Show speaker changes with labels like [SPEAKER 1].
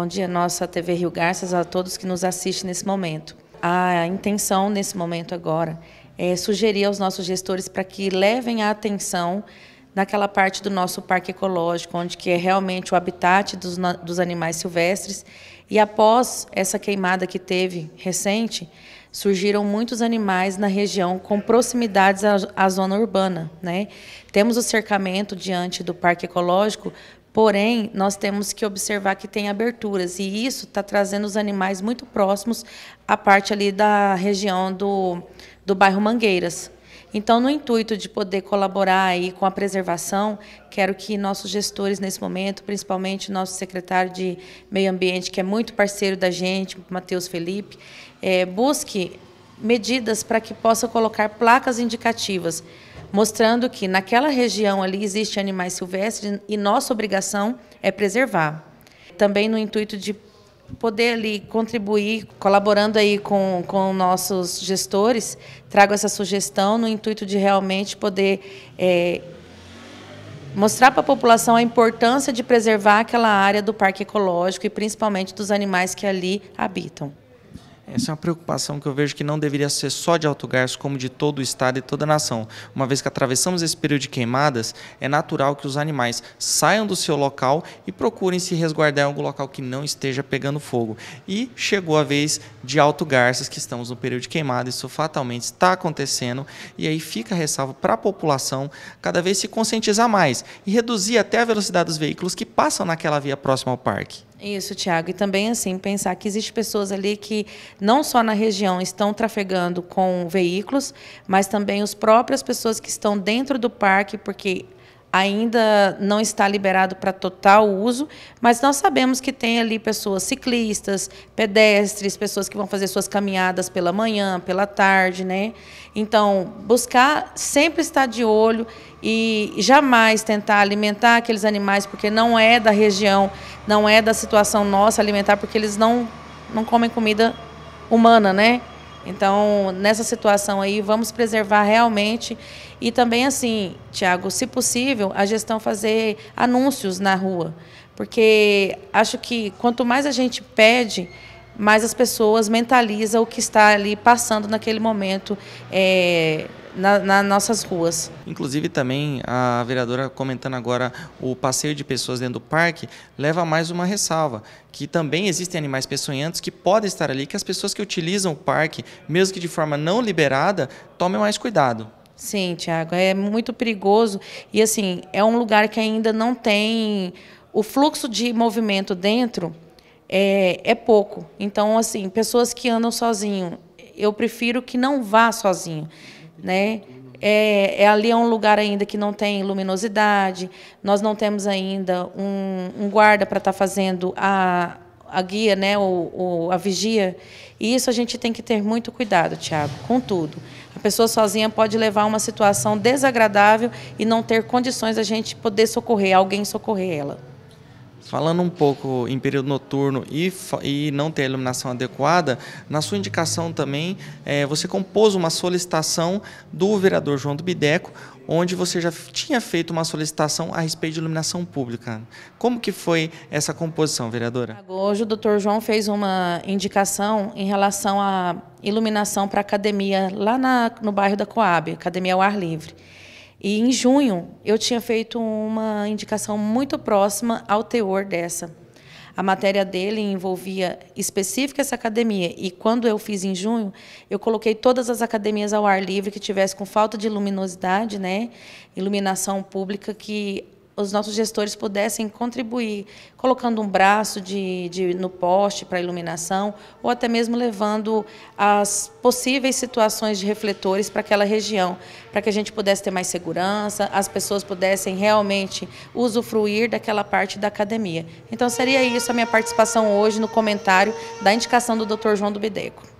[SPEAKER 1] Bom dia, nossa TV Rio Garças, a todos que nos assistem nesse momento. A intenção nesse momento agora é sugerir aos nossos gestores para que levem a atenção naquela parte do nosso parque ecológico, onde que é realmente o habitat dos, dos animais silvestres. E após essa queimada que teve recente, surgiram muitos animais na região com proximidades à, à zona urbana. Né? Temos o cercamento diante do parque ecológico Porém, nós temos que observar que tem aberturas, e isso está trazendo os animais muito próximos à parte ali da região do, do bairro Mangueiras. Então, no intuito de poder colaborar aí com a preservação, quero que nossos gestores nesse momento, principalmente nosso secretário de Meio Ambiente, que é muito parceiro da gente, Matheus Felipe, é, busque medidas para que possa colocar placas indicativas mostrando que naquela região ali existem animais silvestres e nossa obrigação é preservar. Também no intuito de poder ali contribuir, colaborando aí com, com nossos gestores, trago essa sugestão no intuito de realmente poder é, mostrar para a população a importância de preservar aquela área do parque ecológico e principalmente dos animais que ali habitam.
[SPEAKER 2] Essa é uma preocupação que eu vejo que não deveria ser só de Alto Garço, como de todo o Estado e toda a nação. Uma vez que atravessamos esse período de queimadas, é natural que os animais saiam do seu local e procurem se resguardar em algum local que não esteja pegando fogo. E chegou a vez de Alto Garças, que estamos no período de queimada, isso fatalmente está acontecendo, e aí fica ressalvo para a população cada vez se conscientizar mais e reduzir até a velocidade dos veículos que passam naquela via próxima ao parque.
[SPEAKER 1] Isso, Tiago. E também, assim, pensar que existem pessoas ali que não só na região estão trafegando com veículos, mas também as próprias pessoas que estão dentro do parque, porque ainda não está liberado para total uso, mas nós sabemos que tem ali pessoas ciclistas, pedestres, pessoas que vão fazer suas caminhadas pela manhã, pela tarde, né? Então, buscar sempre estar de olho e jamais tentar alimentar aqueles animais porque não é da região, não é da situação nossa alimentar porque eles não não comem comida humana, né? Então, nessa situação aí, vamos preservar realmente. E também, assim, Tiago, se possível, a gestão fazer anúncios na rua. Porque acho que quanto mais a gente pede, mais as pessoas mentalizam o que está ali passando naquele momento. É, na, nas nossas ruas.
[SPEAKER 2] Inclusive também a vereadora comentando agora o passeio de pessoas dentro do parque leva mais uma ressalva, que também existem animais peçonhentos que podem estar ali, que as pessoas que utilizam o parque, mesmo que de forma não liberada, tomem mais cuidado. Sim, Tiago, é muito perigoso e
[SPEAKER 1] assim, é um lugar que ainda não tem o fluxo de movimento dentro é, é pouco. Então, assim, pessoas que andam sozinho, eu prefiro que não vá sozinho né? É, é, ali é um lugar ainda que não tem luminosidade, nós não temos ainda um, um guarda para estar tá fazendo a, a guia, né, o, o, a vigia. E isso a gente tem que ter muito cuidado, Tiago, com tudo. A pessoa sozinha pode levar uma situação desagradável e não ter condições da gente poder socorrer, alguém socorrer ela.
[SPEAKER 2] Falando um pouco em período noturno e, e não ter a iluminação adequada, na sua indicação também, é, você compôs uma solicitação do vereador João do Bideco, onde você já tinha feito uma solicitação a respeito de iluminação pública. Como que foi essa composição, vereadora?
[SPEAKER 1] Hoje o doutor João fez uma indicação em relação à iluminação para a academia lá na, no bairro da Coab, Academia ao Ar Livre. E em junho eu tinha feito uma indicação muito próxima ao teor dessa. A matéria dele envolvia específica essa academia. E quando eu fiz em junho, eu coloquei todas as academias ao ar livre que tivesse com falta de luminosidade, né? Iluminação pública que os nossos gestores pudessem contribuir, colocando um braço de, de no poste para iluminação, ou até mesmo levando as possíveis situações de refletores para aquela região, para que a gente pudesse ter mais segurança, as pessoas pudessem realmente usufruir daquela parte da academia. Então seria isso a minha participação hoje no comentário da indicação do Dr. João do Bedeco.